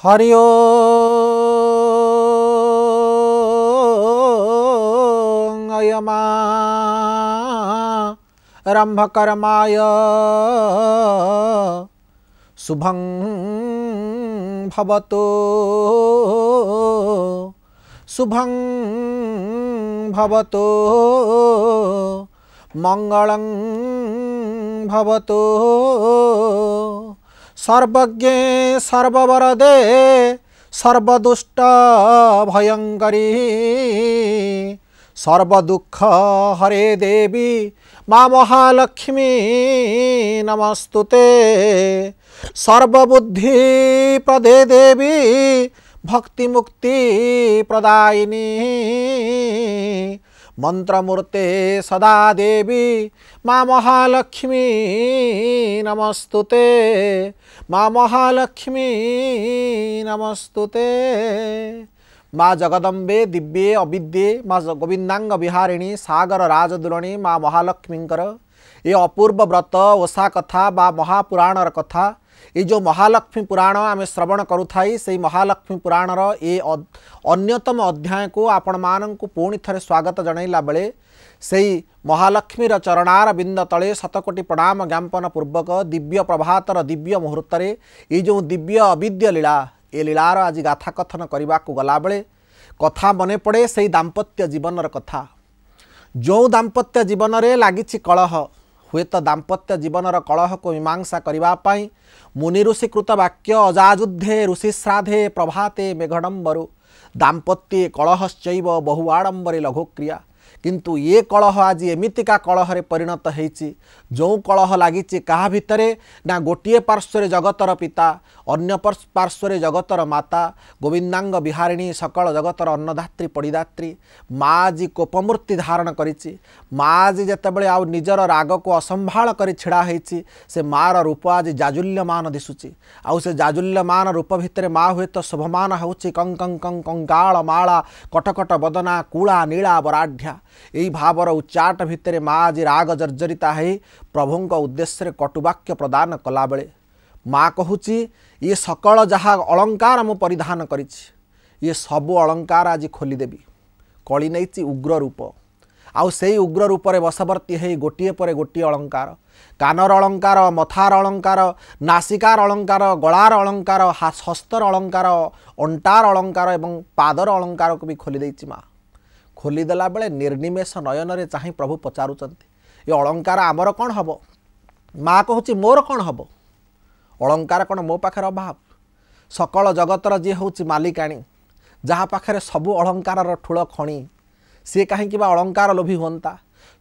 हरिओ अयमा रम्भकर्माय शुभं भवतो शुभं भवतो मङ्गलं भवतो सर्वज्ञे सर्ववरदे सर्वदुष्ट भयङ्करी सर्वदुःख हरे देवी मा महालक्ष्मी नमस्तु ते सर्वबुद्धिप्रदे देवी भक्तिमुक्तिप्रदायिनी मंत्रमूर्ते सदा देवी माँ महालक्ष्मी नमस्तुते माँ महालक्ष्मी नमस्तुते माँ जगदम्बे दिव्ये अविद्ये माँ गोविंदांग विहारिणी सागर राजदूरणी माँ महालक्ष्मींकर ये अपूर्व व्रत ओषा कथा बा महापुराणर कथा ଏଇ ଯେଉଁ ମହାଲକ୍ଷ୍ମୀ ପୁରାଣ ଆମେ ଶ୍ରବଣ କରୁଥାଇ ସେଇ ମହାଲକ୍ଷ୍ମୀ ପୁରାଣର ଏ ଅନ୍ୟତମ ଅଧ୍ୟାୟକୁ ଆପଣମାନଙ୍କୁ ପୁଣି ଥରେ ସ୍ୱାଗତ ଜଣାଇଲା ବେଳେ ସେଇ ମହାଲକ୍ଷ୍ମୀର ଚରଣାର ବିନ୍ଦ ତଳେ ଶତକୋଟି ପ୍ରଣାମ ଜ୍ଞାପନ ପୂର୍ବକ ଦିବ୍ୟ ପ୍ରଭାତର ଦିବ୍ୟ ମୁହୂର୍ତ୍ତରେ ଏଇ ଯେଉଁ ଦିବ୍ୟ ଅବିଦ୍ୟ ଲୀଳା ଏ ଲୀଳାର ଆଜି ଗାଥାକଥନ କରିବାକୁ ଗଲାବେଳେ କଥା ମନେ ପଡ଼େ ସେଇ ଦାମ୍ପତ୍ୟ ଜୀବନର କଥା ଯେଉଁ ଦାମ୍ପତ୍ୟ ଜୀବନରେ ଲାଗିଛି କଳହ ହୁଏତ ଦାମ୍ପତ୍ୟ ଜୀବନର କଳହକୁ ମୀମାଂସା କରିବା ପାଇଁ ମୁନି ଋଷିକୃତ ବାକ୍ୟ ଅଜାଯୁଦ୍ଧେ ଋଷି ଶ୍ରାଦ୍ଧେ ପ୍ରଭାତେ ମେଘଡ଼ମ୍ବରୁ ଦାମ୍ପତ୍ୟ କଳହଶ୍ଚୈବ ବହୁ ଆଡ଼ମ୍ବରେ ଲଘୁକ୍ରିୟା କିନ୍ତୁ ଏ କଳହ ଆଜି ଏମିତିକା କଳହରେ ପରିଣତ ହୋଇଛି ଯେଉଁ କଳହ ଲାଗିଛି କାହା ଭିତରେ ନା ଗୋଟିଏ ପାର୍ଶ୍ୱରେ ଜଗତର ପିତା ଅନ୍ୟ ପାର୍ଶ୍ୱରେ ଜଗତର ମାତା ଗୋବିନ୍ଦାଙ୍ଗ ବିହାରିଣୀ ସକଳ ଜଗତର ଅନ୍ନଦାତ୍ରୀ ପଡ଼ିଦାତ୍ରୀ ମା ଆଜି କୋପମୂର୍ତ୍ତି ଧାରଣ କରିଛି ମା ଆଜି ଯେତେବେଳେ ଆଉ ନିଜର ରାଗକୁ ଅସମ୍ଭାଳ କରି ଛିଡ଼ା ହୋଇଛି ସେ ମାଆର ରୂପ ଆଜି ଜାଜୁଲ୍ୟମାନ ଦିଶୁଛି ଆଉ ସେ ଜାଜୁଲ୍ୟମାନ ରୂପ ଭିତରେ ମାଆ ହୁଏତ ଶୋଭମାନ ହେଉଛି କଙ୍କଂ କଙ୍କଙ୍କାଳ ମାଳା କଟକଟ ବଦନା କୁଳା ନୀଳା ବରାଢ଼୍ୟା ଏହି ଭାବର ଉଚ୍ଚାଟ ଭିତରେ ମା ଆଜି ରାଗ ଜର୍ଜରିତା ହୋଇ ପ୍ରଭୁଙ୍କ ଉଦ୍ଦେଶ୍ୟରେ କଟୁବାକ୍ୟ ପ୍ରଦାନ କଲାବେଳେ ମା କହୁଛି ଇଏ ସକଳ ଯାହା ଅଳଙ୍କାର ମୁଁ ପରିଧାନ କରିଛି ଇଏ ସବୁ ଅଳଙ୍କାର ଆଜି ଖୋଲିଦେବି କଳି ନେଇଛି ଉଗ୍ର ରୂପ ଆଉ ସେଇ ଉଗ୍ର ରୂପରେ ବଶବର୍ତ୍ତୀ ହେଇ ଗୋଟିଏ ପରେ ଗୋଟିଏ ଅଳଙ୍କାର କାନର ଅଳଙ୍କାର ମଥାର ଅଳଙ୍କାର ନାସିକାର ଅଳଙ୍କାର ଗଳାର ଅଳଙ୍କାର ହସ୍ତର ଅଳଙ୍କାର ଅଣ୍ଟାର ଅଳଙ୍କାର ଏବଂ ପାଦର ଅଳଙ୍କାରକୁ ବି ଖୋଲିଦେଇଛି ମା ଖୋଲିଦେଲା ବେଳେ ନିର୍ନିମେଷ ନୟନରେ ଚାହିଁ ପ୍ରଭୁ ପଚାରୁଛନ୍ତି ଏ ଅଳଙ୍କାର ଆମର କ'ଣ ହେବ ମା କହୁଛି ମୋର କ'ଣ ହେବ ଅଳଙ୍କାର କ'ଣ ମୋ ପାଖରେ ଅଭାବ ସକଳ ଜଗତର ଯିଏ ହେଉଛି ମାଲିକାଣୀ ଯାହା ପାଖରେ ସବୁ ଅଳଙ୍କାରର ଠୁଳ ଖଣି ସିଏ କାହିଁକି ବା ଅଳଙ୍କାର ଲୋଭି ହୁଅନ୍ତା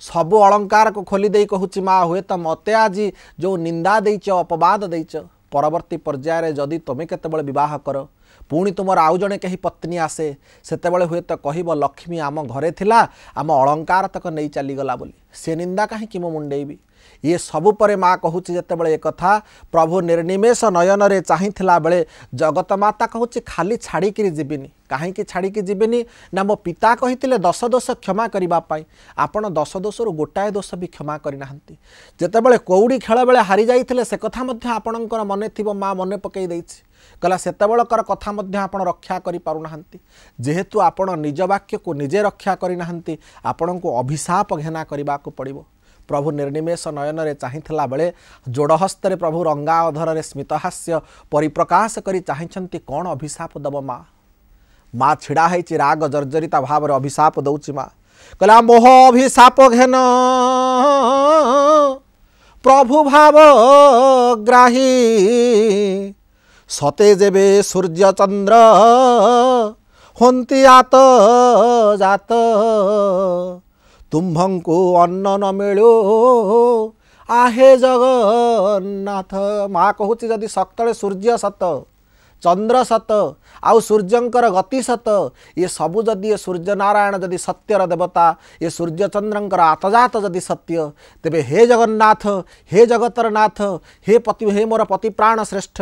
ସବୁ ଅଳଙ୍କାରକୁ ଖୋଲି ଦେଇ କହୁଛି ମା ହୁଏତ ମୋତେ ଆଜି ଯେଉଁ ନିନ୍ଦା ଦେଇଛ ଅପବାଦ ଦେଇଛ ପରବର୍ତ୍ତୀ ପର୍ଯ୍ୟାୟରେ ଯଦି ତୁମେ କେତେବେଳେ ବିବାହ କର ପୁଣି ତୁମର ଆଉ ଜଣେ କେହି ପତ୍ନୀ ଆସେ ସେତେବେଳେ ହୁଏତ କହିବ ଲକ୍ଷ୍ମୀ ଆମ ଘରେ ଥିଲା ଆମ ଅଳଙ୍କାର ତକ ନେଇ ଚାଲିଗଲା ବୋଲି ସେ ନିନ୍ଦା କାହିଁକି ମୁଁ ମୁଣ୍ଡେଇବି ଇଏ ସବୁ ପରେ ମା କହୁଛି ଯେତେବେଳେ ଏ କଥା ପ୍ରଭୁ ନିର୍ନିମେଷ ନୟନରେ ଚାହିଁଥିଲା ବେଳେ ଜଗତ ମାତା କହୁଛି ଖାଲି ଛାଡ଼ିକିରି ଯିବିନି କାହିଁକି ଛାଡ଼ିକି ଯିବିନି ନା ମୋ ପିତା କହିଥିଲେ ଦଶ ଦୋଷ କ୍ଷମା କରିବା ପାଇଁ ଆପଣ ଦଶ ଦୋଷରୁ ଗୋଟାଏ ଦୋଷ ବି କ୍ଷମା କରିନାହାନ୍ତି ଯେତେବେଳେ କଉଡ଼ି ଖେଳ ବେଳେ ହାରି ଯାଇଥିଲେ ସେ କଥା ମଧ୍ୟ ଆପଣଙ୍କର ମନେ ଥିବ ମା ମନେ ପକାଇ ଦେଇଛି କହିଲା ସେତେବେଳକାର କଥା ମଧ୍ୟ ଆପଣ ରକ୍ଷା କରିପାରୁନାହାନ୍ତି ଯେହେତୁ ଆପଣ ନିଜ ବାକ୍ୟକୁ ନିଜେ ରକ୍ଷା କରିନାହାନ୍ତି ଆପଣଙ୍କୁ ଅଭିଶାପ ଘେନା କରିବାକୁ ପଡ଼ିବ ପ୍ରଭୁ ନିର୍ନିମେଷ ନୟନରେ ଚାହିଁଥିଲା ବେଳେ ଯୋଡ଼ହସ୍ତରେ ପ୍ରଭୁ ରଙ୍ଗା ଅଧରରେ ସ୍ମିତହାସ୍ୟ ପରିପ୍ରକାଶ କରି ଚାହିଁଛନ୍ତି କ'ଣ ଅଭିଶାପ ଦେବ ମା ମା ଛିଡ଼ା ହେଇଛି ରାଗ ଜର୍ଜରିତା ଭାବରେ ଅଭିଶାପ ଦେଉଛି ମା କହିଲା ମୋହ ଅଭିଶାପ ଘେନ ପ୍ରଭୁ ଭାବ ଗ୍ରାହୀ ସତେ ଯେବେ ସୂର୍ଯ୍ୟ ଚନ୍ଦ୍ର ହୁଅନ୍ତି ଆତ ଜାତ ତୁମ୍ଭଙ୍କୁ ଅନ୍ନ ନ ମିଳୁ ଆହେ ଜଗନ୍ନାଥ ମା କହୁଛି ଯଦି ସକାଳେ ସୂର୍ଯ୍ୟ ସତ ଚନ୍ଦ୍ର ସତ ଆଉ ସୂର୍ଯ୍ୟଙ୍କର ଗତି ସତ ଇଏ ସବୁ ଯଦି ଏ ସୂର୍ଯ୍ୟ ନାରାୟଣ ଯଦି ସତ୍ୟର ଦେବତା ଏ ସୂର୍ଯ୍ୟଚନ୍ଦ୍ରଙ୍କର ଆତଜାତ ଯଦି ସତ୍ୟ ତେବେ ହେ ଜଗନ୍ନାଥ ହେ ଜଗତର ନାଥ ହେ ପତି ହେ ମୋର ପତିପ୍ରାଣ ଶ୍ରେଷ୍ଠ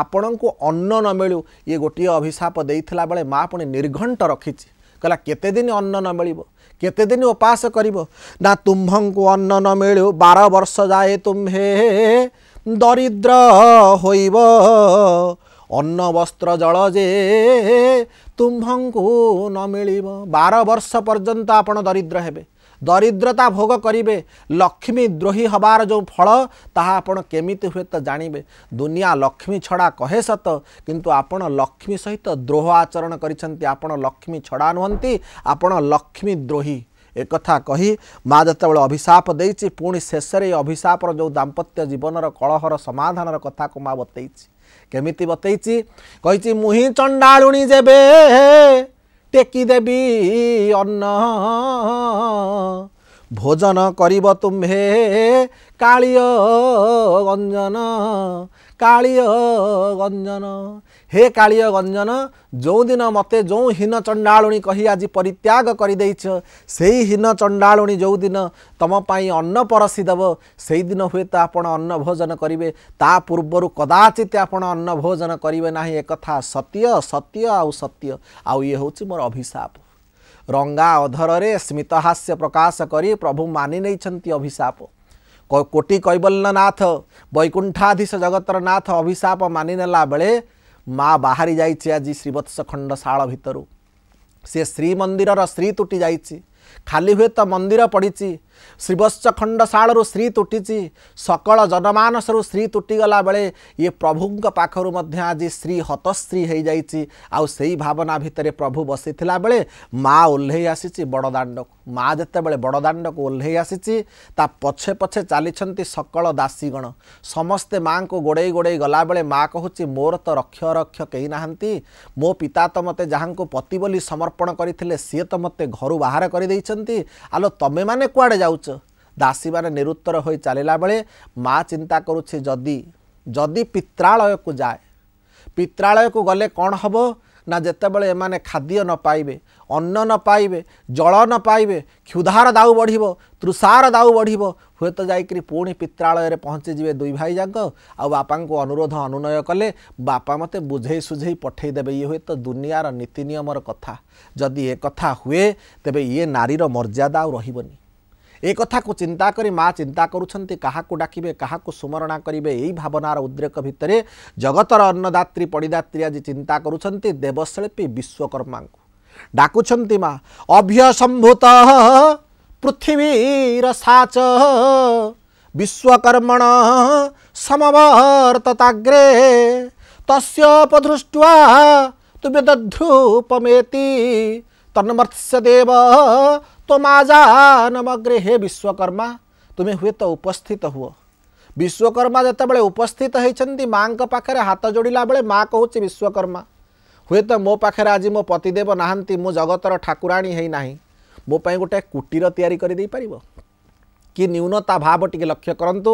ଆପଣଙ୍କୁ ଅନ୍ନ ନ ମିଳୁ ଇଏ ଗୋଟିଏ ଅଭିଶାପ ଦେଇଥିଲା ବେଳେ ମା' ପୁଣି ନିର୍ଘଣ୍ଟ ରଖିଛି କହିଲା କେତେ ଦିନ ଅନ୍ନ ନ ମିଳିବ কেতেদিন উপাস কৰিব না তুম্ভক অন্ন নমিলো বাৰ বৰ্ষ যায় তুম্ভে দৰিদ্ৰ হ'ব ଅନ୍ନ ବସ୍ତ୍ର ଜଳ ଯେ ତୁମ୍ଭଙ୍କୁ ନ ମିଳିବ ବାର ବର୍ଷ ପର୍ଯ୍ୟନ୍ତ ଆପଣ ଦରିଦ୍ର ହେବେ ଦରିଦ୍ରତା ଭୋଗ କରିବେ ଲକ୍ଷ୍ମୀ ଦ୍ରୋହୀ ହେବାର ଯେଉଁ ଫଳ ତାହା ଆପଣ କେମିତି ହୁଏତ ଜାଣିବେ ଦୁନିଆ ଲକ୍ଷ୍ମୀ ଛଡ଼ା କହେ ସତ କିନ୍ତୁ ଆପଣ ଲକ୍ଷ୍ମୀ ସହିତ ଦ୍ରୋହ ଆଚରଣ କରିଛନ୍ତି ଆପଣ ଲକ୍ଷ୍ମୀ ଛଡ଼ା ନୁହନ୍ତି ଆପଣ ଲକ୍ଷ୍ମୀ ଦ୍ରୋହୀ ଏକଥା କହି ମା ଯେତେବେଳେ ଅଭିଶାପ ଦେଇଛି ପୁଣି ଶେଷରେ ଏ ଅଭିଶାପର ଯେଉଁ ଦାମ୍ପତ୍ୟ ଜୀବନର କଳହର ସମାଧାନର କଥାକୁ ମା ବତେଇଛି କେମିତି ବତେଇଛି କହିଛି ମୁହିଁ ଚଣ୍ଡାଳୁଣୀ ଯେବେ ଟେକିଦେବି ଅନ୍ନ ଭୋଜନ କରିବ ତୁମ୍ଭେ କାଳିୟ ଗଞ୍ଜନ କାଳିୟ ଗଞ୍ଜନ ହେ କାଳିଓ ଗଞ୍ଜନ ଯେଉଁଦିନ ମୋତେ ଯେଉଁ ହୀନ ଚଣ୍ଡାଳୁଣୀ କହି ଆଜି ପରିତ୍ୟାଗ କରିଦେଇଛ ସେଇ ହୀନ ଚଣ୍ଡାଳୁଣୀ ଯେଉଁଦିନ ତୁମ ପାଇଁ ଅନ୍ନ ପରଶିଦେବ ସେଇଦିନ ହୁଏତ ଆପଣ ଅନ୍ନ ଭୋଜନ କରିବେ ତା ପୂର୍ବରୁ କଦାଚିତ ଆପଣ ଅନ୍ନ ଭୋଜନ କରିବେ ନାହିଁ ଏକଥା ସତ୍ୟ ସତ୍ୟ ଆଉ ସତ୍ୟ ଆଉ ଇଏ ହେଉଛି ମୋର ଅଭିଶାପ ରଙ୍ଗା ଅଧରରେ ସ୍ମିତହାସ୍ୟ ପ୍ରକାଶ କରି ପ୍ରଭୁ ମାନି ନେଇଛନ୍ତି ଅଭିଶାପ କୋଟି କୈବଲ୍ୟନାଥ ବୈକୁଣ୍ଠାଧୀଶ ଜଗତର ନାଥ ଅଭିଶାପ ମାନିନେଲା ବେଳେ ମା ବାହାରି ଯାଇଛି ଆଜି ଶ୍ରୀବତ୍ସ ଖଣ୍ଡ ଶାଳ ଭିତରୁ ସେ ଶ୍ରୀମନ୍ଦିରର ଶ୍ରୀ ତୁଟି ଯାଇଛି ଖାଲି ହୁଏତ ମନ୍ଦିର ପଡ଼ିଛି ଶ୍ରୀବତ୍ସଖଣ୍ଡ ଶାଳରୁ ଶ୍ରୀ ତୁଟିଛି ସକଳ ଜନମାନସରୁ ଶ୍ରୀ ତୁଟିଗଲା ବେଳେ ଇଏ ପ୍ରଭୁଙ୍କ ପାଖରୁ ମଧ୍ୟ ଆଜି ଶ୍ରୀ ହତଶ୍ରୀ ହୋଇଯାଇଛି ଆଉ ସେଇ ଭାବନା ଭିତରେ ପ୍ରଭୁ ବସିଥିଲା ବେଳେ ମା' ଓହ୍ଲେଇ ଆସିଛି ବଡ଼ଦାଣ୍ଡକୁ ମା' ଯେତେବେଳେ ବଡ଼ଦାଣ୍ଡକୁ ଓହ୍ଲେଇ ଆସିଛି ତା ପଛେ ପଛେ ଚାଲିଛନ୍ତି ସକଳ ଦାସୀଗଣ ସମସ୍ତେ ମା'ଙ୍କୁ ଗୋଡ଼େଇ ଗୋଡ଼େଇ ଗଲାବେଳେ ମା' କହୁଛି ମୋର ତ ରକ୍ଷ ଅରକ୍ଷ କେହି ନାହାନ୍ତି ମୋ ପିତା ତ ମୋତେ ଯାହାଙ୍କୁ ପତି ବୋଲି ସମର୍ପଣ କରିଥିଲେ ସିଏ ତ ମୋତେ ଘରୁ ବାହାର କରିଦେଇଛନ୍ତି ଆଲୋ ତମେମାନେ କୁଆଡ଼େ ଯାଉଛ ଦାସୀମାନେ ନିରୁତ୍ତର ହୋଇ ଚାଲିଲା ବେଳେ ମା ଚିନ୍ତା କରୁଛି ଯଦି ଯଦି ପିତ୍ରାଳୟକୁ ଯାଏ ପିତ୍ରାଳୟକୁ ଗଲେ କ'ଣ ହେବ ନା ଯେତେବେଳେ ଏମାନେ ଖାଦ୍ୟ ନ ପାଇବେ ଅନ୍ନ ନ ପାଇବେ ଜଳ ନ ପାଇବେ କ୍ଷୁଧାର ଦାଉ ବଢ଼ିବ ତୃଷାର ଦାଉ ବଢ଼ିବ ହୁଏତ ଯାଇକରି ପୁଣି ପିତ୍ରାଳୟରେ ପହଞ୍ଚିଯିବେ ଦୁଇ ଭାଇ ଯାକ ଆଉ ବାପାଙ୍କୁ ଅନୁରୋଧ ଅନୁନୟ କଲେ ବାପା ମୋତେ ବୁଝେଇ ସୁଝେଇ ପଠେଇ ଦେବେ ଇଏ ହୁଏତ ଦୁନିଆର ନୀତି ନିୟମର କଥା ଯଦି ଏ କଥା ହୁଏ ତେବେ ଇଏ ନାରୀର ମର୍ଯ୍ୟାଦା ଆଉ ରହିବନି ଏ କଥାକୁ ଚିନ୍ତା କରି ମା ଚିନ୍ତା କରୁଛନ୍ତି କାହାକୁ ଡାକିବେ କାହାକୁ ସ୍ମରଣା କରିବେ ଏଇ ଭାବନାର ଉଦ୍ରେକ ଭିତରେ ଜଗତର ଅନ୍ନଦାତ୍ରୀ ପଡ଼ିଦାତ୍ରୀ ଆଜି ଚିନ୍ତା କରୁଛନ୍ତି ଦେବଶିଳ୍ପୀ ବିଶ୍ୱକର୍ମାଙ୍କୁ ଡାକୁଛନ୍ତି ମା ଅଭ୍ୟସମ୍ଭୂତ ପୃଥିବୀର ସାଚ ବିଶ୍ୱକର୍ମଣ ସମବର୍ତ୍ତତାଗ୍ରେ ତସ୍ୟପଦୃଷ୍ଟ ତୁମେ ତଧ୍ରୁପମେତି ତନ୍ମତ୍ସ୍ୟ ଦେବ ತ್ವಮಾಜಾನಮಗ್ರೇ ವಿಶ್ವಕರ್ಮ ତୁମେ ହୁଏତ ଉପସ୍ଥିତ ହୁଅ ବିଶ୍ୱକର୍ମା ଯେତେବେଳେ ଉପସ୍ଥିତ ହେଇଛନ୍ତି ମାଆଙ୍କ ପାଖରେ ହାତ ଯୋଡ଼ିଲା ବେଳେ ମା କହୁଛି ବିଶ୍ୱକର୍ମା ହୁଏତ ମୋ ପାଖରେ ଆଜି ମୋ ପତିଦେବ ନାହାନ୍ତି ମୁଁ ଜଗତର ଠାକୁରାଣୀ ହେଇନାହିଁ ମୋ ପାଇଁ ଗୋଟେ କୁଟୀର ତିଆରି କରିଦେଇପାରିବ କି ନ୍ୟୁନତା ଭାବ ଟିକେ ଲକ୍ଷ୍ୟ କରନ୍ତୁ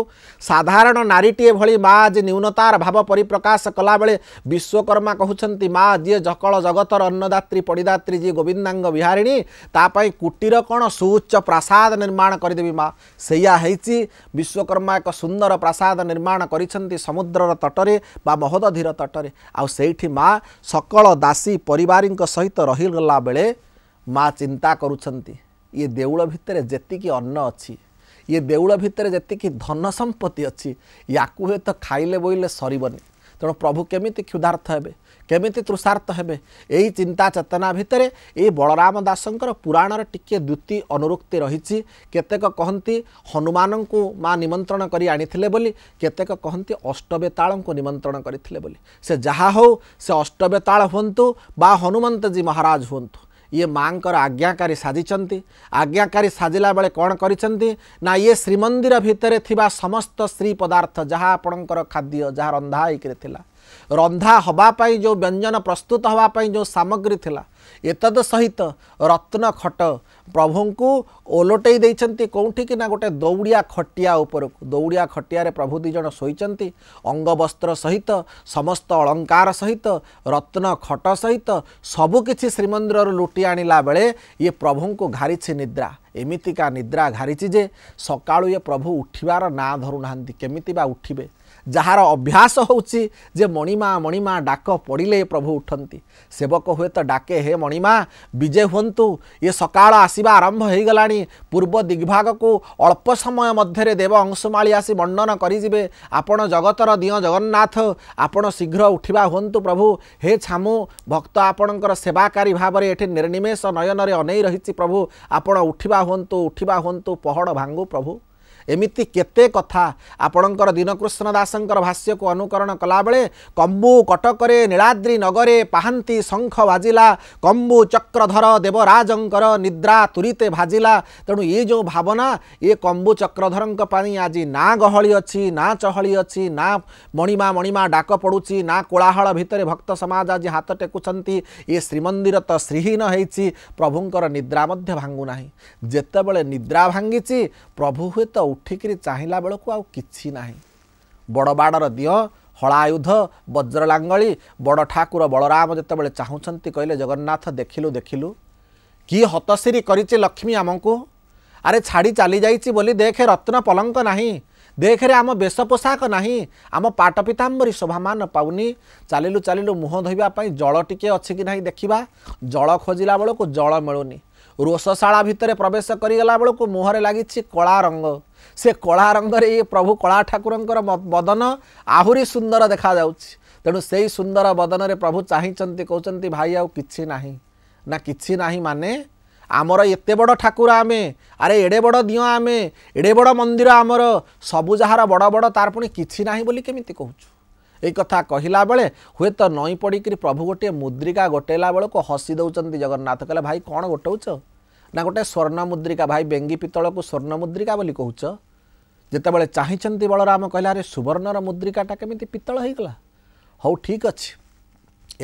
ସାଧାରଣ ନାରୀଟିଏ ଭଳି ମାଆ ଯେ ନ୍ୟୁନତାର ଭାବ ପରିପ୍ରକାଶ କଲାବେଳେ ବିଶ୍ୱକର୍ମା କହୁଛନ୍ତି ମାଆ ଯିଏ ଜକଳ ଜଗତର ଅନ୍ନଦାତ୍ରୀ ପଡ଼ିଦାତ୍ରୀ ଯିଏ ଗୋବିନ୍ଦାଙ୍ଗ ବିହାରିଣୀ ତା ପାଇଁ କୁଟୀର କ'ଣ ସୁଉଚ୍ଚ ପ୍ରାସାଦ ନିର୍ମାଣ କରିଦେବି ମାଆ ସେଇଆ ହେଇଛି ବିଶ୍ୱକର୍ମା ଏକ ସୁନ୍ଦର ପ୍ରାସାଦ ନିର୍ମାଣ କରିଛନ୍ତି ସମୁଦ୍ରର ତଟରେ ବା ମହୋଦଧୀର ତଟରେ ଆଉ ସେଇଠି ମାଆ ସକଳ ଦାସୀ ପରିବାରୀଙ୍କ ସହିତ ରହିଗଲା ବେଳେ ମାଆ ଚିନ୍ତା କରୁଛନ୍ତି ଇଏ ଦେଉଳ ଭିତରେ ଯେତିକି ଅନ୍ନ ଅଛି ଇଏ ଦେଉଳ ଭିତରେ ଯେତିକି ଧନ ସମ୍ପତ୍ତି ଅଛି ୟାକୁ ହୁଏତ ଖାଇଲେ ବୋଇଲେ ସରିବନି ତେଣୁ ପ୍ରଭୁ କେମିତି କ୍ଷୁଧାର୍ଥ ହେବେ କେମିତି ତୃଷାର୍ଥ ହେବେ ଏହି ଚିନ୍ତା ଚେତନା ଭିତରେ ଏଇ ବଳରାମ ଦାସଙ୍କର ପୁରାଣର ଟିକିଏ ଦ୍ୱିତୀୟ ଅନୁରୁକ୍ତି ରହିଛି କେତେକ କହନ୍ତି ହନୁମାନଙ୍କୁ ମା ନିମନ୍ତ୍ରଣ କରି ଆଣିଥିଲେ ବୋଲି କେତେକ କହନ୍ତି ଅଷ୍ଟବେତାଳଙ୍କୁ ନିମନ୍ତ୍ରଣ କରିଥିଲେ ବୋଲି ସେ ଯାହା ହେଉ ସେ ଅଷ୍ଟବେତାଳ ହୁଅନ୍ତୁ ବା ହନୁମନ୍ତଜୀ ମହାରାଜ ହୁଅନ୍ତୁ ଇଏ ମାଆଙ୍କର ଆଜ୍ଞାକାରୀ ସାଜିଛନ୍ତି ଆଜ୍ଞାକାରୀ ସାଜିଲା ବେଳେ କ'ଣ କରିଛନ୍ତି ନା ଇଏ ଶ୍ରୀମନ୍ଦିର ଭିତରେ ଥିବା ସମସ୍ତ ସ୍ତ୍ରୀ ପଦାର୍ଥ ଯାହା ଆପଣଙ୍କର ଖାଦ୍ୟ ଯାହା ରନ୍ଧା ହେଇକିରି ଥିଲା ରନ୍ଧା ହେବା ପାଇଁ ଯେଉଁ ବ୍ୟଞ୍ଜନ ପ୍ରସ୍ତୁତ ହେବା ପାଇଁ ଯେଉଁ ସାମଗ୍ରୀ ଥିଲା ଏତଦ ସହିତ ରତ୍ନ ଖଟ ପ୍ରଭୁଙ୍କୁ ଓଲଟେଇ ଦେଇଛନ୍ତି କେଉଁଠିକି ନା ଗୋଟେ ଦୌଡ଼ିଆ ଖଟିଆ ଉପରକୁ ଦୌଡ଼ିଆ ଖଟିଆରେ ପ୍ରଭୁ ଦୁଇ ଜଣ ଶୋଇଛନ୍ତି ଅଙ୍ଗବସ୍ତ୍ର ସହିତ ସମସ୍ତ ଅଳଙ୍କାର ସହିତ ରତ୍ନ ଖଟ ସହିତ ସବୁକିଛି ଶ୍ରୀମନ୍ଦିରରୁ ଲୁଟି ଆଣିଲା ବେଳେ ଇଏ ପ୍ରଭୁଙ୍କୁ ଘାରିଛି ନିଦ୍ରା ଏମିତିକା ନିଦ୍ରା ଘାରିଛି ଯେ ସକାଳୁ ଇଏ ପ୍ରଭୁ ଉଠିବାର ନାଁ ଧରୁନାହାନ୍ତି କେମିତି ବା ଉଠିବେ ଯାହାର ଅଭ୍ୟାସ ହେଉଛି ଯେ ମଣିମା ମଣିମା ଡାକ ପଡ଼ିଲେ ପ୍ରଭୁ ଉଠନ୍ତି ସେବକ ହୁଏତ ଡାକେ ହେ ମଣିମା ବିଜେ ହୁଅନ୍ତୁ ଏ ସକାଳ ଆସିବା ଆରମ୍ଭ ହୋଇଗଲାଣି ପୂର୍ବ ଦିଗ୍ଭାଗକୁ ଅଳ୍ପ ସମୟ ମଧ୍ୟରେ ଦେବ ଅଂଶୁମାଳି ଆସି ମଣ୍ଡନ କରିଯିବେ ଆପଣ ଜଗତର ଦିଅଁ ଜଗନ୍ନାଥ ଆପଣ ଶୀଘ୍ର ଉଠିବା ହୁଅନ୍ତୁ ପ୍ରଭୁ ହେ ଛାମୁ ଭକ୍ତ ଆପଣଙ୍କର ସେବାକାରୀ ଭାବରେ ଏଠି ନିର୍ନିମେଷ ନୟନରେ ଅନେଇ ରହିଛି ପ୍ରଭୁ ଆପଣ ଉଠିବା ହୁଅନ୍ତୁ ଉଠିବା ହୁଅନ୍ତୁ ପହଡ଼ ଭାଙ୍ଗୁ ପ୍ରଭୁ ଏମିତି କେତେ କଥା ଆପଣଙ୍କର ଦୀନକୃଷ୍ଣ ଦାସଙ୍କର ଭାଷ୍ୟକୁ ଅନୁକରଣ କଲାବେଳେ କମ୍ବୁ କଟକରେ ନୀଳାଦ୍ରି ନଗରେ ପାହାନ୍ତି ଶଙ୍ଖ ବାଜିଲା କମ୍ବୁ ଚକ୍ରଧର ଦେବରାଜଙ୍କର ନିଦ୍ରା ତୁରିତେ ଭାଜିଲା ତେଣୁ ଏ ଯେଉଁ ଭାବନା ଏ କମ୍ବୁ ଚକ୍ରଧରଙ୍କ ପାଇଁ ଆଜି ନା ଗହଳି ଅଛି ନା ଚହଳି ଅଛି ନା ମଣିମା ମଣିମା ଡାକ ପଡ଼ୁଛି ନା କୋଳାହଳ ଭିତରେ ଭକ୍ତ ସମାଜ ଆଜି ହାତ ଟେକୁଛନ୍ତି ଏ ଶ୍ରୀମନ୍ଦିର ତ ଶ୍ରୀହୀନ ହେଇଛି ପ୍ରଭୁଙ୍କର ନିଦ୍ରା ମଧ୍ୟ ଭାଙ୍ଗୁନାହିଁ ଯେତେବେଳେ ନିଦ୍ରା ଭାଙ୍ଗିଛି ପ୍ରଭୁ ହୁଏତ ଉଠିକିରି ଚାହିଁଲା ବେଳକୁ ଆଉ କିଛି ନାହିଁ ବଡ଼ ବାଡ଼ର ଦିଅ ହଳାୟୁଧ ବଜ୍ରଲାଙ୍ଗଳି ବଡ଼ ଠାକୁର ବଳରାମ ଯେତେବେଳେ ଚାହୁଁଛନ୍ତି କହିଲେ ଜଗନ୍ନାଥ ଦେଖିଲୁ ଦେଖିଲୁ କିଏ ହତଶିରି କରିଛି ଲକ୍ଷ୍ମୀ ଆମକୁ ଆରେ ଛାଡ଼ି ଚାଲିଯାଇଛି ବୋଲି ଦେଖେ ରତ୍ନ ପଲଙ୍କ ନାହିଁ ଦେଖରେ ଆମ ବେଶ ପୋଷାକ ନାହିଁ ଆମ ପାଟ ପିତାମ୍ବରୀ ଶୋଭାମାନ ପାଉନି ଚାଲିଲୁ ଚାଲିଲୁ ମୁହଁ ଧୋଇବା ପାଇଁ ଜଳ ଟିକିଏ ଅଛି କି ନାହିଁ ଦେଖିବା ଜଳ ଖୋଜିଲା ବେଳକୁ ଜଳ ମିଳୁନି ରୋଷଶାଳା ଭିତରେ ପ୍ରବେଶ କରିଗଲା ବେଳକୁ ମୁହଁରେ ଲାଗିଛି କଳା ରଙ୍ଗ ସେ କଳା ରଙ୍ଗରେ ଇଏ ପ୍ରଭୁ କଳା ଠାକୁରଙ୍କର ବଦନ ଆହୁରି ସୁନ୍ଦର ଦେଖାଯାଉଛି ତେଣୁ ସେଇ ସୁନ୍ଦର ବଦନରେ ପ୍ରଭୁ ଚାହିଁଛନ୍ତି କହୁଛନ୍ତି ଭାଇ ଆଉ କିଛି ନାହିଁ ନା କିଛି ନାହିଁ ମାନେ ଆମର ଏତେ ବଡ଼ ଠାକୁର ଆମେ ଆରେ ଏଡ଼େ ବଡ଼ ଦିଅଁ ଆମେ ଏଡ଼େ ବଡ଼ ମନ୍ଦିର ଆମର ସବୁ ଯାହାର ବଡ଼ ବଡ଼ ତାର ପୁଣି କିଛି ନାହିଁ ବୋଲି କେମିତି କହୁଛୁ ଏଇ କଥା କହିଲା ବେଳେ ହୁଏତ ନଈ ପଡ଼ିକିରି ପ୍ରଭୁ ଗୋଟିଏ ମୁଦ୍ରିକା ଗୋଟେଇଲା ବେଳକୁ ହସି ଦେଉଛନ୍ତି ଜଗନ୍ନାଥ କହିଲେ ଭାଇ କ'ଣ ଗୋଟାଉଛ ନା ଗୋଟେ ସ୍ୱର୍ଣ୍ଣ ମୁଦ୍ରିକା ଭାଇ ବେଙ୍ଗି ପିତ୍ତଳକୁ ସ୍ୱର୍ଣ୍ଣ ମୁଦ୍ରିକା ବୋଲି କହୁଛ ଯେତେବେଳେ ଚାହିଁଛନ୍ତି ବଳରାମ କହିଲା ରେ ସୁବର୍ଣ୍ଣର ମୁଦ୍ରିକାଟା କେମିତି ପିତ୍ତଳ ହେଇଗଲା ହଉ ଠିକ୍ ଅଛି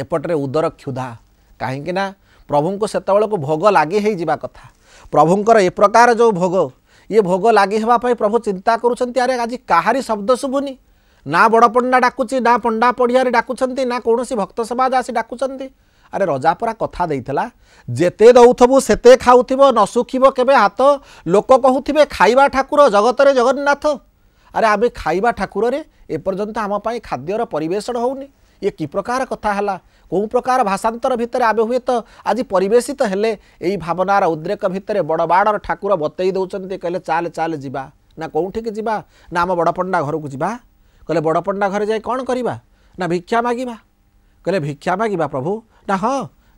ଏପଟରେ ଉଦର କ୍ଷୁଧା କାହିଁକି ନା ପ୍ରଭୁଙ୍କୁ ସେତେବେଳକୁ ଭୋଗ ଲାଗି ହେଇଯିବା କଥା ପ୍ରଭୁଙ୍କର ଏ ପ୍ରକାର ଯେଉଁ ଭୋଗ ଇଏ ଭୋଗ ଲାଗି ହେବା ପାଇଁ ପ୍ରଭୁ ଚିନ୍ତା କରୁଛନ୍ତି ଆରେ ଆଜି କାହାରି ଶବ୍ଦ ଶୁଭୁନି ନା ବଡ଼ ପଣ୍ଡା ଡାକୁଛି ନା ପଣ୍ଡା ପଡ଼ିଆରେ ଡାକୁଛନ୍ତି ନା କୌଣସି ଭକ୍ତ ସମାଜ ଆସି ଡାକୁଛନ୍ତି ଆରେ ରଜା ପରା କଥା ଦେଇଥିଲା ଯେତେ ଦେଉଥିବୁ ସେତେ ଖାଉଥିବ ନ ଶୁଖିବ କେବେ ହାତ ଲୋକ କହୁଥିବେ ଖାଇବା ଠାକୁର ଜଗତରେ ଜଗନ୍ନାଥ ଆରେ ଆମେ ଖାଇବା ଠାକୁରରେ ଏପର୍ଯ୍ୟନ୍ତ ଆମ ପାଇଁ ଖାଦ୍ୟର ପରିବେଷଣ ହେଉନି ଇଏ କି ପ୍ରକାର କଥା ହେଲା କେଉଁ ପ୍ରକାର ଭାଷାନ୍ତର ଭିତରେ ଆମେ ହୁଏତ ଆଜି ପରିବେଶିତ ହେଲେ ଏଇ ଭାବନାର ଉଦ୍ରେକ ଭିତରେ ବଡ଼ବାଡ଼ର ଠାକୁର ବତେଇ ଦେଉଛନ୍ତି କହିଲେ ଚାଲ ଚାଲ ଯିବା ନା କେଉଁଠିକି ଯିବା ନା ଆମ ବଡ଼ପଣ୍ଡା ଘରକୁ ଯିବା କହିଲେ ବଡ଼ପଣ୍ଡା ଘରେ ଯାଇ କ'ଣ କରିବା ନା ଭିକ୍ଷା ମାଗିବା କହିଲେ ଭିକ୍ଷା ମାଗିବା ପ୍ରଭୁ ନା ହଁ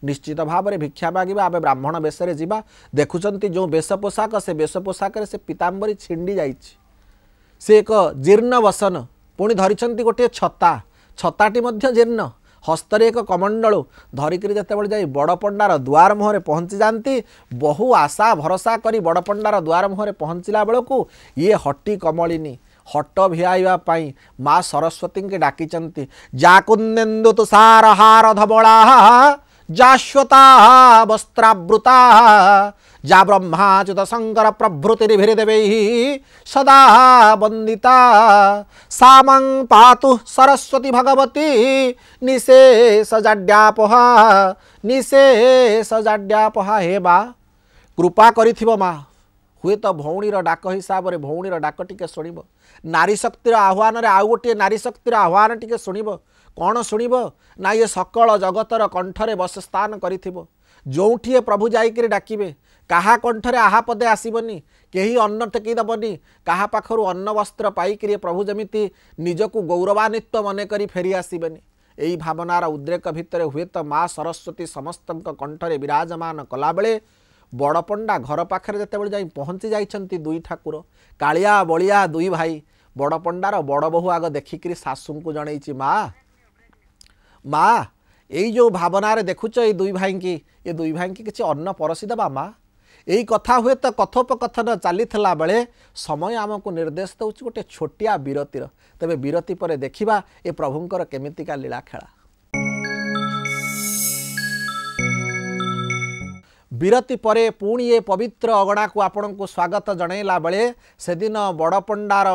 ନିଶ୍ଚିତ ଭାବରେ ଭିକ୍ଷା ମାଗିବା ଆମେ ବ୍ରାହ୍ମଣ ବେଶରେ ଯିବା ଦେଖୁଛନ୍ତି ଯେଉଁ ବେଶ ପୋଷାକ ସେ ବେଶ ପୋଷାକରେ ସେ ପୀତାମ୍ବରୀ ଛିଣ୍ଡି ଯାଇଛି ସେ ଏକ ଜୀର୍ଣ୍ଣ ବସନ ପୁଣି ଧରିଛନ୍ତି ଗୋଟିଏ ଛତା ଛତାଟି ମଧ୍ୟ ଜୀର୍ଣ୍ଣ ହସ୍ତରେ ଏକ କମଣ୍ଡଳୁ ଧରିକିରି ଯେତେବେଳେ ଯାଇ ବଡ଼ପଣ୍ଡାର ଦୁଆର ମୁହଁରେ ପହଞ୍ଚି ଯାଆନ୍ତି ବହୁ ଆଶା ଭରସା କରି ବଡ଼ପଣ୍ଡାର ଦୁଆର ମୁହଁରେ ପହଞ୍ଚିଲା ବେଳକୁ ଇଏ ହଟି କମଳିନୀ हट भियाई माँ सरस्वती के डाकी जाकुंदेन्दु तुषार हार धवला जाश्वता वस्त्रावृता जा ब्रह्माच्युत शंकर प्रभृतिरिभिदेव सदा वंदिता सामं पातु सरस्वती भगवती निशेष जाड्यापहा निशेष जाड्यापहा हे बा कृपा करी मा ହୁଏତ ଭଉଣୀର ଡାକ ହିସାବରେ ଭଉଣୀର ଡାକ ଟିକେ ଶୁଣିବ ନାରୀ ଶକ୍ତିର ଆହ୍ୱାନରେ ଆଉ ଗୋଟିଏ ନାରୀ ଶକ୍ତିର ଆହ୍ୱାନ ଟିକେ ଶୁଣିବ କ'ଣ ଶୁଣିବ ନା ଇଏ ସକଳ ଜଗତର କଣ୍ଠରେ ବସସ୍ଥାନ କରିଥିବ ଯେଉଁଠି ଏ ପ୍ରଭୁ ଯାଇକରି ଡାକିବେ କାହା କଣ୍ଠରେ ଆହା ପଦେ ଆସିବନି କେହି ଅନ୍ନ ଟେକି ଦେବନି କାହା ପାଖରୁ ଅନ୍ନ ବସ୍ତ୍ର ପାଇକରି ପ୍ରଭୁ ଯେମିତି ନିଜକୁ ଗୌରବାନ୍ୱିତ ମନେ କରି ଫେରି ଆସିବେନି ଏହି ଭାବନାର ଉଦ୍ରେକ ଭିତରେ ହୁଏତ ମା ସରସ୍ୱତୀ ସମସ୍ତଙ୍କ କଣ୍ଠରେ ବିରାଜମାନ କଲାବେଳେ ବଡ଼ପଣ୍ଡା ଘର ପାଖରେ ଯେତେବେଳେ ଯାଇ ପହଞ୍ଚି ଯାଇଛନ୍ତି ଦୁଇ ଠାକୁର କାଳିଆ ବଳିଆ ଦୁଇ ଭାଇ ବଡ଼ପଣ୍ଡାର ବଡ଼ବୋହୁ ଆଗ ଦେଖିକିରି ଶାଶୁଙ୍କୁ ଜଣେଇଛି ମା ମା ଏଇ ଯେଉଁ ଭାବନାରେ ଦେଖୁଛ ଏଇ ଦୁଇ ଭାଇଙ୍କି ଏ ଦୁଇ ଭାଇଙ୍କି କିଛି ଅନ୍ନ ପରଶି ଦେବା ମା ଏଇ କଥା ହୁଏତ କଥୋପକଥନ ଚାଲିଥିଲା ବେଳେ ସମୟ ଆମକୁ ନିର୍ଦ୍ଦେଶ ଦେଉଛି ଗୋଟିଏ ଛୋଟିଆ ବିରତିର ତେବେ ବିରତି ପରେ ଦେଖିବା ଏ ପ୍ରଭୁଙ୍କର କେମିତିକା ଲୀଳା ଖେଳା ବିରତି ପରେ ପୁଣି ଏ ପବିତ୍ର ଅଗଡ଼ାକୁ ଆପଣଙ୍କୁ ସ୍ୱାଗତ ଜଣାଇଲା ବେଳେ ସେଦିନ ବଡ଼ପଣ୍ଡାର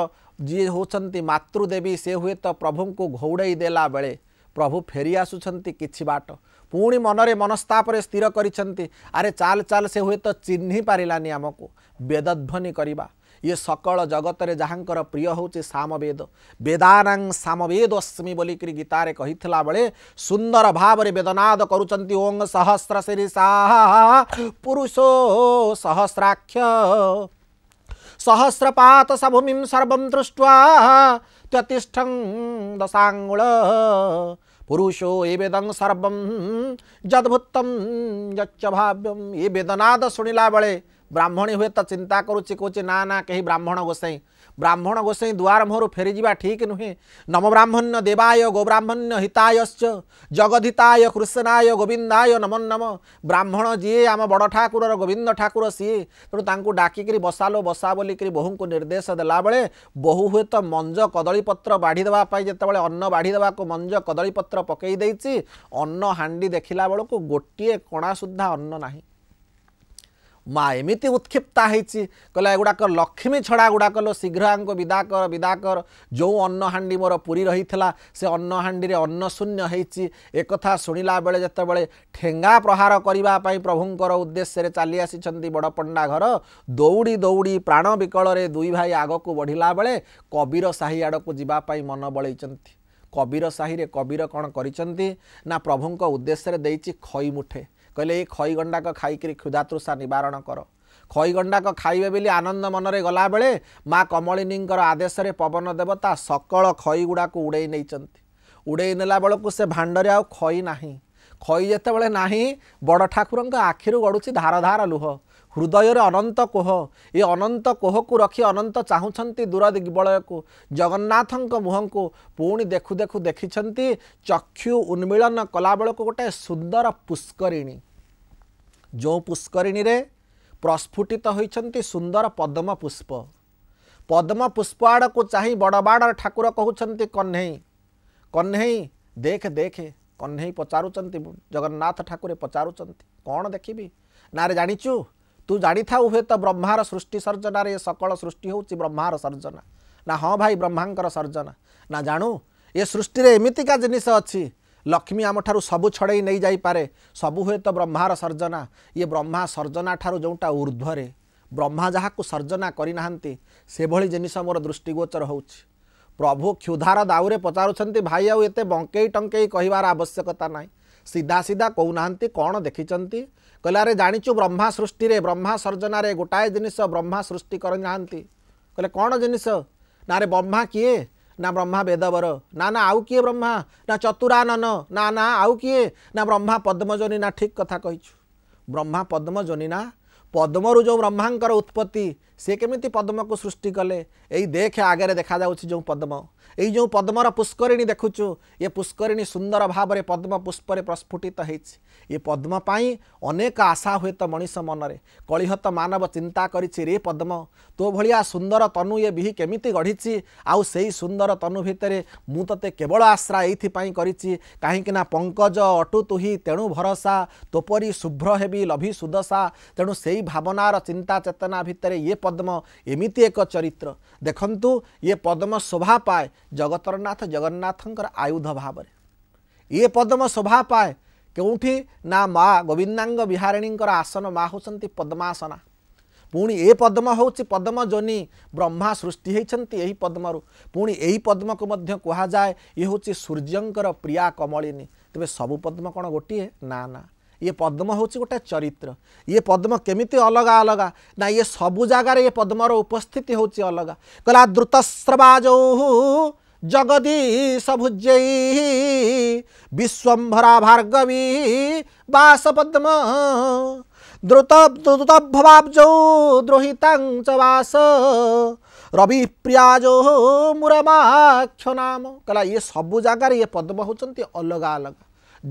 ଯିଏ ହେଉଛନ୍ତି ମାତୃଦେବୀ ସେ ହୁଏତ ପ୍ରଭୁଙ୍କୁ ଘଉଡ଼ାଇ ଦେଲା ବେଳେ ପ୍ରଭୁ ଫେରି ଆସୁଛନ୍ତି କିଛି ବାଟ ପୁଣି ମନରେ ମନସ୍ତାପରେ ସ୍ଥିର କରିଛନ୍ତି ଆରେ ଚାଲ ଚାଲ ସେ ହୁଏତ ଚିହ୍ନି ପାରିଲାନି ଆମକୁ ବେଦଧ୍ୱନି କରିବା ये सकल जगत रे जहाँ प्रिय हूँ सामवेद वेदानांग सामवेदस्मी बोलिकी गीतार कही सुंदर भाव वेदनाद करुँच ओं सहस्र शिरीषा पुरुषो सहस्राक्ष सहस्रपात सभूमि सर्व दृष्ट्वा त्यतिष्ठं दशाङ्गुल पुरुषो ये वेदं सर्वं जद्भुतं यच्च भाव्यं ये वेदनाद शुणिला बेले ब्राह्मणी हु त चिन्ता ना ना केही ब्राह्मण गोसै ब्राह्मण गोसै दुवार महर फेरी जुहे नम ब्राह्मण्य देवाय गोब्राह्मण्य हिताय जगिताय कृष्णनाय गोविन्दाय नमन नम ब्राह्मण जिए आम बड ठाकुर गोविन्द ठाकुर सिए त डाकिरी बसालो बसा बोलिक को निर्देश देला बो हज कदी पत्र बाढी दबाई बेला अन्न बाढी देव मंज कदी पत्र पकइदेचि अन्न हान्डी देखला बे गोट कणा सुधा अन्न नाहिँ ମା ଏମିତି ଉତ୍କ୍ଷିପ୍ତା ହେଇଛି କହିଲା ଏଗୁଡ଼ାକ ଲକ୍ଷ୍ମୀ ଛଡ଼ା ଗୁଡ଼ାକ ଲୋ ଶୀଘ୍ର ଆଙ୍କୁ ବିଦା କର ବିଦା କର ଯେଉଁ ଅନ୍ନହାଣ୍ଡି ମୋର ପୁରି ରହିଥିଲା ସେ ଅନ୍ନହାଣ୍ଡିରେ ଅନ୍ନଶୂନ୍ୟ ହେଇଛି ଏକଥା ଶୁଣିଲା ବେଳେ ଯେତେବେଳେ ଠେଙ୍ଗା ପ୍ରହାର କରିବା ପାଇଁ ପ୍ରଭୁଙ୍କର ଉଦ୍ଦେଶ୍ୟରେ ଚାଲି ଆସିଛନ୍ତି ବଡ଼ ପଣ୍ଡା ଘର ଦୌଡ଼ି ଦୌଡ଼ି ପ୍ରାଣ ବିକଳରେ ଦୁଇ ଭାଇ ଆଗକୁ ବଢ଼ିଲା ବେଳେ କବିର ସାହି ଆଡ଼କୁ ଯିବା ପାଇଁ ମନ ବଳେଇଛନ୍ତି କବିର ସାହିରେ କବିର କ'ଣ କରିଛନ୍ତି ନା ପ୍ରଭୁଙ୍କ ଉଦ୍ଦେଶ୍ୟରେ ଦେଇଛି ଖଇମୁଠେ କହିଲେ ଏଇ ଖଇଗଣ୍ଡାକ ଖାଇକରି କ୍ଷୁଧାତୃଷା ନିବାରଣ କର ଖଇଗଣ୍ଡାକ ଖାଇବେ ବୋଲି ଆନନ୍ଦ ମନରେ ଗଲାବେଳେ ମା' କମଳିନୀଙ୍କର ଆଦେଶରେ ପବନ ଦେବତା ସକଳ ଖଇଗୁଡ଼ାକୁ ଉଡ଼େଇ ନେଇଛନ୍ତି ଉଡ଼େଇ ନେଲା ବେଳକୁ ସେ ଭାଣ୍ଡରେ ଆଉ ଖଇ ନାହିଁ ଖଇ ଯେତେବେଳେ ନାହିଁ ବଡ଼ ଠାକୁରଙ୍କ ଆଖିରୁ ଗଡ଼ୁଛି ଧାରଧାର ଲୁହ हृदय अनंत कोह ये अनंत कोह को रखी अनंत चाहूँ दूर दिग्बलय को जगन्नाथ मुह को पुणी देखु देखु देखी चक्षु उन्मीलन कला बेलू गोटे सुंदर पुष्करिणी जो पुष्करिणी प्रस्फुटित होती सुंदर पद्म पुष्प पद्म पुष्प आड़ को चाह बड़बाड़ ठाकुर कहते कन्हई कन्हई देख देख कन्हई पचारुंट जगन्नाथ ठाकुर पचारुंट कौन देखी ना जाचु ତୁ ଜାଣିଥାଉ ହୁଏତ ବ୍ରହ୍ମାର ସୃଷ୍ଟି ସର୍ଜନାରେ ଏ ସକଳ ସୃଷ୍ଟି ହେଉଛି ବ୍ରହ୍ମାର ସର୍ଜନା ନା ହଁ ଭାଇ ବ୍ରହ୍ମାଙ୍କର ସର୍ଜନା ନା ଜାଣୁ ଏ ସୃଷ୍ଟିରେ ଏମିତିକା ଜିନିଷ ଅଛି ଲକ୍ଷ୍ମୀ ଆମଠାରୁ ସବୁ ଛଡ଼େଇ ନେଇଯାଇପାରେ ସବୁ ହୁଏତ ବ୍ରହ୍ମାର ସର୍ଜନା ଇଏ ବ୍ରହ୍ମା ସର୍ଜନା ଠାରୁ ଯେଉଁଟା ଉର୍ଦ୍ଧ୍ୱରେ ବ୍ରହ୍ମା ଯାହାକୁ ସର୍ଜନା କରିନାହାନ୍ତି ସେଭଳି ଜିନିଷ ମୋର ଦୃଷ୍ଟିଗୋଚର ହେଉଛି ପ୍ରଭୁ କ୍ଷୁଧାର ଦାଉରେ ପଚାରୁଛନ୍ତି ଭାଇ ଆଉ ଏତେ ବଙ୍କେଇ ଟଙ୍କେଇ କହିବାର ଆବଶ୍ୟକତା ନାହିଁ ସିଧା ସିଧା କହୁନାହାନ୍ତି କ'ଣ ଦେଖିଛନ୍ତି କହିଲା ଆରେ ଜାଣିଛୁ ବ୍ରହ୍ମା ସୃଷ୍ଟିରେ ବ୍ରହ୍ମା ସର୍ଜନାରେ ଗୋଟାଏ ଜିନିଷ ବ୍ରହ୍ମା ସୃଷ୍ଟି କରିନାହାନ୍ତି କହିଲେ କ'ଣ ଜିନିଷ ନା ଆରେ ବ୍ରହ୍ମା କିଏ ନା ବ୍ରହ୍ମା ବେଦବର ନା ନା ଆଉ କିଏ ବ୍ରହ୍ମା ନା ଚତୁରାନନ ନା ନା ଆଉ କିଏ ନା ବ୍ରହ୍ମା ପଦ୍ମଜନୀ ନା ଠିକ୍ କଥା କହିଛୁ ବ୍ରହ୍ମା ପଦ୍ମଜନୀ ନା ପଦ୍ମରୁ ଯେଉଁ ବ୍ରହ୍ମାଙ୍କର ଉତ୍ପତ୍ତି ସେ କେମିତି ପଦ୍ମକୁ ସୃଷ୍ଟି କଲେ ଏଇ ଦେଖେ ଆଗରେ ଦେଖାଯାଉଛି ଯେଉଁ ପଦ୍ମ ଏଇ ଯେଉଁ ପଦ୍ମର ପୁଷ୍କରିଣୀ ଦେଖୁଛୁ ଏ ପୁଷ୍କରିଣୀ ସୁନ୍ଦର ଭାବରେ ପଦ୍ମ ପୁଷ୍ପରେ ପ୍ରସ୍ଫୁଟିତ ହେଇଛି ଏ ପଦ୍ମ ପାଇଁ ଅନେକ ଆଶା ହୁଏତ ମଣିଷ ମନରେ କଳିହତ ମାନବ ଚିନ୍ତା କରିଛି ରେ ପଦ୍ମ ତୋ ଭଳିଆ ସୁନ୍ଦର ତନୁ ଏ ବିହି କେମିତି ଗଢ଼ିଛି ଆଉ ସେଇ ସୁନ୍ଦର ତନୁ ଭିତରେ ମୁଁ ତତେ କେବଳ ଆଶ୍ରା ଏଇଥିପାଇଁ କରିଛି କାହିଁକିନା ପଙ୍କଜ ଅଟୁ ତୁହି ତେଣୁ ଭରସା ତୋପରି ଶୁଭ୍ର ହେବି ଲଭି ସୁଦଶା ତେଣୁ ସେଇ ଭାବନାର ଚିନ୍ତା ଚେତନା ଭିତରେ ଇଏ ପଦ୍ମ ଏମିତି ଏକ ଚରିତ୍ର ଦେଖନ୍ତୁ ଇଏ ପଦ୍ମ ଶୋଭା ପାଏ ଜଗତରନାଥ ଜଗନ୍ନାଥଙ୍କର ଆୟୁଧ ଭାବରେ ଇଏ ପଦ୍ମ ଶୋଭା ପାଏ କେଉଁଠି ନା ମା ଗୋବିନ୍ଦାଙ୍ଗ ବିହାରିଣୀଙ୍କର ଆସନ ମା ହେଉଛନ୍ତି ପଦ୍ମାସନା ପୁଣି ଏ ପଦ୍ମ ହେଉଛି ପଦ୍ମ ଜୋନି ବ୍ରହ୍ମା ସୃଷ୍ଟି ହୋଇଛନ୍ତି ଏହି ପଦ୍ମରୁ ପୁଣି ଏହି ପଦ୍ମକୁ ମଧ୍ୟ କୁହାଯାଏ ଇଏ ହେଉଛି ସୂର୍ଯ୍ୟଙ୍କର ପ୍ରିୟା କମଳିନୀ ତେବେ ସବୁ ପଦ୍ମ କ'ଣ ଗୋଟିଏ ନା ନା ये पद्म हौटा चरित्र ये पद्म के अलगा अलगा नै सबु जग्रा य पद्म र उपस्थिति हौ अलग अलगा कहिला द्रुतस्रवाज जगदी सभुजि विश्वम्भरा भार्गवी बास पद्म द्रुत द्रुत द्रुतभ्रोहीतास रवि प्रिया जौ मूरमा य सबु ये पद्म हौ अलग अलग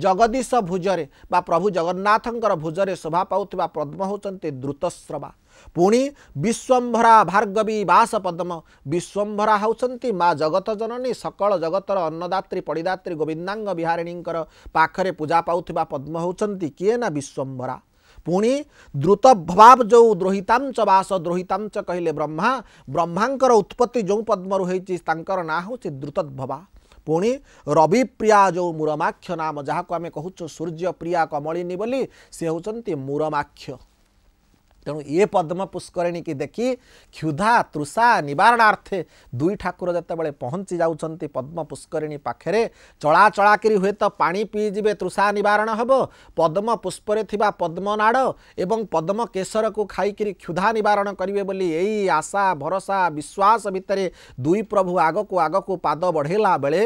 जगदीश भुजरे बा प्रभु जगन्नाथंकर भुजरे शोभा पद्म पाद्म हौ पुणी विश्वम्भरा भार्गवी बास पद्म विश्वम्भरा हौँ मा जगत जननी सकल जगतर अन्नदात्री पडिदात्री गोविंदांग बिहारिणींकर पाखरे पूजा किए ना कि नशम्भरा द्रुत द्रुतभवा जो द्रोहितांच बास द्रोहितांच कहिले ब्रह्मा ब्रह्मा उत्पत्ति जो पद्महरू है चाहिँ त्यहाँ हौ द्रुतभवा पि रविप्रिया जो मुरमाख्य नाम को आम कि सूर्यप्रिया कमलिन सिउँदै मुरमाख्य ତେଣୁ ଏ ପଦ୍ମ ପୁଷ୍କରିଣୀକି ଦେଖି କ୍ଷୁଧା ତୃଷା ନିବାରଣାର୍ଥେ ଦୁଇ ଠାକୁର ଯେତେବେଳେ ପହଞ୍ଚି ଯାଉଛନ୍ତି ପଦ୍ମ ପୁଷ୍କରିଣୀ ପାଖରେ ଚଳାଚଳା କରି ହୁଏତ ପାଣି ପିଇଯିବେ ତୃଷା ନିବାରଣ ହେବ ପଦ୍ମ ପୁଷ୍ପରେ ଥିବା ପଦ୍ମନାଡ଼ ଏବଂ ପଦ୍ମ କେଶରକୁ ଖାଇକରି କ୍ଷୁଧା ନିବାରଣ କରିବେ ବୋଲି ଏଇ ଆଶା ଭରସା ବିଶ୍ୱାସ ଭିତରେ ଦୁଇ ପ୍ରଭୁ ଆଗକୁ ଆଗକୁ ପାଦ ବଢ଼େଇଲା ବେଳେ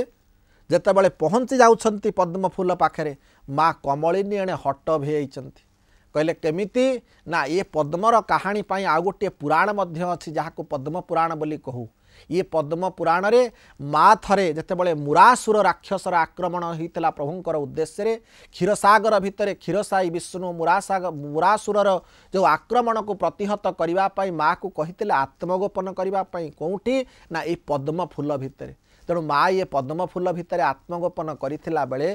ଯେତେବେଳେ ପହଞ୍ଚି ଯାଉଛନ୍ତି ପଦ୍ମ ଫୁଲ ପାଖରେ ମା' କମଳିନୀ ଏଣେ ହଟ ଭିଆଇଛନ୍ତି କହିଲେ କେମିତି ନା ଏ ପଦ୍ମର କାହାଣୀ ପାଇଁ ଆଉ ଗୋଟିଏ ପୁରାଣ ମଧ୍ୟ ଅଛି ଯାହାକୁ ପଦ୍ମ ପୁରାଣ ବୋଲି କହୁ ଇଏ ପଦ୍ମ ପୁରାଣରେ ମା ଥରେ ଯେତେବେଳେ ମୁରାସୁର ରାକ୍ଷସର ଆକ୍ରମଣ ହୋଇଥିଲା ପ୍ରଭୁଙ୍କର ଉଦ୍ଦେଶ୍ୟରେ କ୍ଷୀରସାଗର ଭିତରେ କ୍ଷୀରସାଇ ବିଷ୍ଣୁ ମୁରାସାଗ ମୁରାସୁରର ଯେଉଁ ଆକ୍ରମଣକୁ ପ୍ରତିହତ କରିବା ପାଇଁ ମାଆକୁ କହିଥିଲେ ଆତ୍ମଗୋପନ କରିବା ପାଇଁ କେଉଁଠି ନା ଏଇ ପଦ୍ମ ଫୁଲ ଭିତରେ ତେଣୁ ମା' ଇଏ ପଦ୍ମ ଫୁଲ ଭିତରେ ଆତ୍ମଗୋପନ କରିଥିଲା ବେଳେ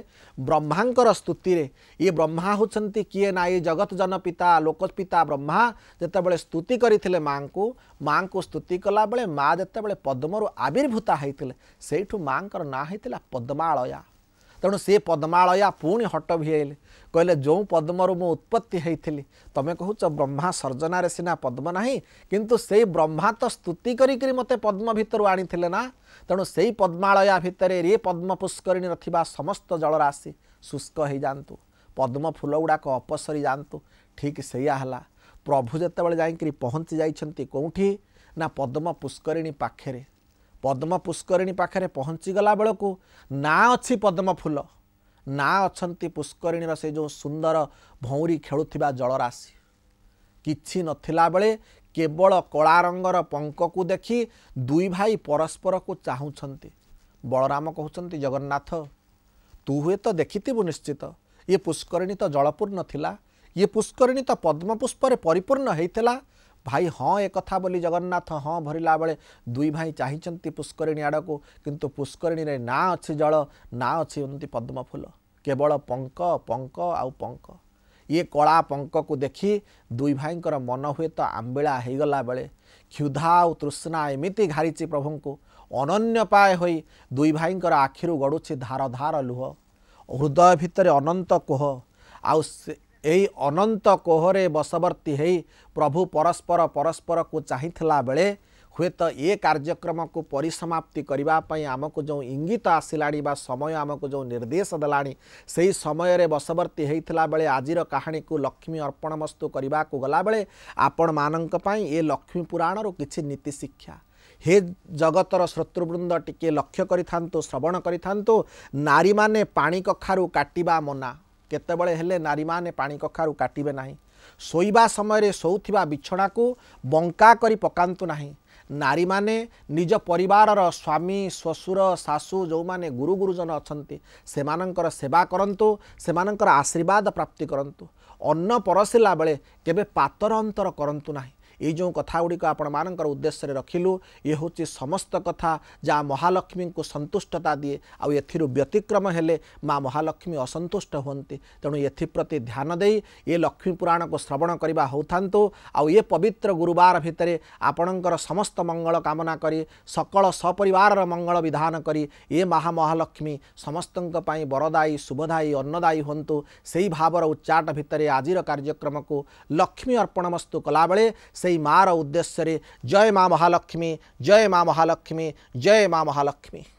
ବ୍ରହ୍ମାଙ୍କର ସ୍ତୁତିରେ ଇଏ ବ୍ରହ୍ମା ହେଉଛନ୍ତି କିଏ ନା ଇଏ ଜଗତ ଜନପିତା ଲୋକପିତା ବ୍ରହ୍ମା ଯେତେବେଳେ ସ୍ତୁତି କରିଥିଲେ ମାଙ୍କୁ ମାଙ୍କୁ ସ୍ତୁତି କଲାବେଳେ ମା' ଯେତେବେଳେ ପଦ୍ମରୁ ଆବିର୍ଭୂତା ହେଇଥିଲେ ସେଇଠୁ ମାଙ୍କର ନାଁ ହେଇଥିଲା ପଦ୍ମାଳୟା ତେଣୁ ସେ ପଦ୍ମାଳୟା ପୁଣି ହଟ ଭିଆଇଲେ କହିଲେ ଯେଉଁ ପଦ୍ମରୁ ମୁଁ ଉତ୍ପତ୍ତି ହୋଇଥିଲି ତୁମେ କହୁଛ ବ୍ରହ୍ମା ସର୍ଜନାରେ ସିନା ପଦ୍ମ ନାହିଁ କିନ୍ତୁ ସେଇ ବ୍ରହ୍ମା ତ ସ୍ତୁତି କରିକିରି ମୋତେ ପଦ୍ମ ଭିତରୁ ଆଣିଥିଲେ ନା ତେଣୁ ସେଇ ପଦ୍ମାଳୟା ଭିତରେ ରେ ପଦ୍ମ ପୁଷ୍କରିଣୀର ଥିବା ସମସ୍ତ ଜଳରାଶି ଶୁଷ୍କ ହୋଇଯାଆନ୍ତୁ ପଦ୍ମ ଫୁଲ ଗୁଡ଼ାକ ଅପସରି ଯାଆନ୍ତୁ ଠିକ୍ ସେଇଆ ହେଲା ପ୍ରଭୁ ଯେତେବେଳେ ଯାଇକିରି ପହଞ୍ଚି ଯାଇଛନ୍ତି କେଉଁଠି ନା ପଦ୍ମ ପୁଷ୍କରିଣୀ ପାଖରେ ପଦ୍ମ ପୁଷ୍କରିଣୀ ପାଖରେ ପହଞ୍ଚିଗଲା ବେଳକୁ ନାଁ ଅଛି ପଦ୍ମ ଫୁଲ ନାଁ ଅଛନ୍ତି ପୁଷ୍କରିଣୀର ସେ ଯେଉଁ ସୁନ୍ଦର ଭଉଁରୀ ଖେଳୁଥିବା ଜଳରାଶି କିଛି ନଥିଲା ବେଳେ କେବଳ କଳା ରଙ୍ଗର ପଙ୍କକୁ ଦେଖି ଦୁଇ ଭାଇ ପରସ୍ପରକୁ ଚାହୁଁଛନ୍ତି ବଳରାମ କହୁଛନ୍ତି ଜଗନ୍ନାଥ ତୁ ହୁଏତ ଦେଖିଥିବୁ ନିଶ୍ଚିତ ଇଏ ପୁଷ୍କରିଣୀ ତ ଜଳପୂର୍ଣ୍ଣ ଥିଲା ଇଏ ପୁଷ୍କରିଣୀ ତ ପଦ୍ମପୁଷ୍ପରେ ପରିପୂର୍ଣ୍ଣ ହୋଇଥିଲା ଭାଇ ହଁ ଏ କଥା ବୋଲି ଜଗନ୍ନାଥ ହଁ ଭରିଲା ବେଳେ ଦୁଇ ଭାଇ ଚାହିଁଛନ୍ତି ପୁଷ୍କରିଣୀ ଆଡ଼କୁ କିନ୍ତୁ ପୁଷ୍କରିଣୀରେ ନା ଅଛି ଜଳ ନା ଅଛି ଏମିତି ପଦ୍ମ ଫୁଲ କେବଳ ପଙ୍କ ପଙ୍କ ଆଉ ପଙ୍କ ଇଏ କଳା ପଙ୍କକୁ ଦେଖି ଦୁଇ ଭାଇଙ୍କର ମନ ହୁଏତ ଆମ୍ବିଳା ହେଇଗଲା ବେଳେ କ୍ଷୁଧା ଆଉ ତୃଷ୍ଣା ଏମିତି ଘାରିଛି ପ୍ରଭୁଙ୍କୁ ଅନନ୍ୟ ପାୟ ହୋଇ ଦୁଇ ଭାଇଙ୍କର ଆଖିରୁ ଗଡ଼ୁଛି ଧାର ଧାର ଲୁହ ହୃଦୟ ଭିତରେ ଅନନ୍ତ କୁହ ଆଉ ସେ ଏହି ଅନନ୍ତ କୋହରେ ବଶବର୍ତ୍ତୀ ହୋଇ ପ୍ରଭୁ ପରସ୍ପର ପରସ୍ପରକୁ ଚାହିଁଥିଲା ବେଳେ ହୁଏତ ଏ କାର୍ଯ୍ୟକ୍ରମକୁ ପରିସମାପ୍ତି କରିବା ପାଇଁ ଆମକୁ ଯେଉଁ ଇଙ୍ଗିତ ଆସିଲାଣି ବା ସମୟ ଆମକୁ ଯେଉଁ ନିର୍ଦ୍ଦେଶ ଦେଲାଣି ସେହି ସମୟରେ ବଶବର୍ତ୍ତୀ ହୋଇଥିଲା ବେଳେ ଆଜିର କାହାଣୀକୁ ଲକ୍ଷ୍ମୀ ଅର୍ପଣ ବସ୍ତୁ କରିବାକୁ ଗଲାବେଳେ ଆପଣମାନଙ୍କ ପାଇଁ ଏ ଲକ୍ଷ୍ମୀ ପୁରାଣରୁ କିଛି ନୀତି ଶିକ୍ଷା ହେ ଜଗତର ଶ୍ରୋତୃବୃନ୍ଦ ଟିକିଏ ଲକ୍ଷ୍ୟ କରିଥାନ୍ତୁ ଶ୍ରବଣ କରିଥାନ୍ତୁ ନାରୀମାନେ ପାଣି କଖାରୁ କାଟିବା ମନା କେତେବେଳେ ହେଲେ ନାରୀମାନେ ପାଣି କଖାରୁ କାଟିବେ ନାହିଁ ଶୋଇବା ସମୟରେ ଶୋଉଥିବା ବିଛଣାକୁ ବଙ୍କା କରି ପକାନ୍ତୁ ନାହିଁ ନାରୀମାନେ ନିଜ ପରିବାରର ସ୍ୱାମୀ ଶ୍ୱଶୁର ଶାଶୁ ଯେଉଁମାନେ ଗୁରୁ ଗୁରୁଜନ ଅଛନ୍ତି ସେମାନଙ୍କର ସେବା କରନ୍ତୁ ସେମାନଙ୍କର ଆଶୀର୍ବାଦ ପ୍ରାପ୍ତି କରନ୍ତୁ ଅନ୍ନ ପରଶିଲା ବେଳେ କେବେ ପାତର ଅନ୍ତର କରନ୍ତୁ ନାହିଁ ଏଇ ଯେଉଁ କଥାଗୁଡ଼ିକ ଆପଣମାନଙ୍କର ଉଦ୍ଦେଶ୍ୟରେ ରଖିଲୁ ଇଏ ହେଉଛି ସମସ୍ତ କଥା ଯାହା ମହାଲକ୍ଷ୍ମୀଙ୍କୁ ସନ୍ତୁଷ୍ଟତା ଦିଏ ଆଉ ଏଥିରୁ ବ୍ୟତିକ୍ରମ ହେଲେ ମା ମହାଲକ୍ଷ୍ମୀ ଅସନ୍ତୁଷ୍ଟ ହୁଅନ୍ତି ତେଣୁ ଏଥିପ୍ରତି ଧ୍ୟାନ ଦେଇ ଏ ଲକ୍ଷ୍ମୀ ପୁରାଣକୁ ଶ୍ରବଣ କରିବା ହେଉଥାନ୍ତୁ ଆଉ ଏ ପବିତ୍ର ଗୁରୁବାର ଭିତରେ ଆପଣଙ୍କର ସମସ୍ତ ମଙ୍ଗଳ କାମନା କରି ସକଳ ସପରିବାରର ମଙ୍ଗଳ ବିଧାନ କରି ଏ ମହା ମହାଲକ୍ଷ୍ମୀ ସମସ୍ତଙ୍କ ପାଇଁ ବରଦାୟୀ ଶୁଭଦାୟୀ ଅନ୍ନଦାୟୀ ହୁଅନ୍ତୁ ସେହି ଭାବର ଉଚ୍ଚାଟ ଭିତରେ ଆଜିର କାର୍ଯ୍ୟକ୍ରମକୁ ଲକ୍ଷ୍ମୀ ଅର୍ପଣ ମସ୍ତୁ କଲାବେଳେ ସେହି सबै माँ र जय माँ महालक्ष्मी जय माँ महालक्ष्मी जय माँ महालक्ष्मी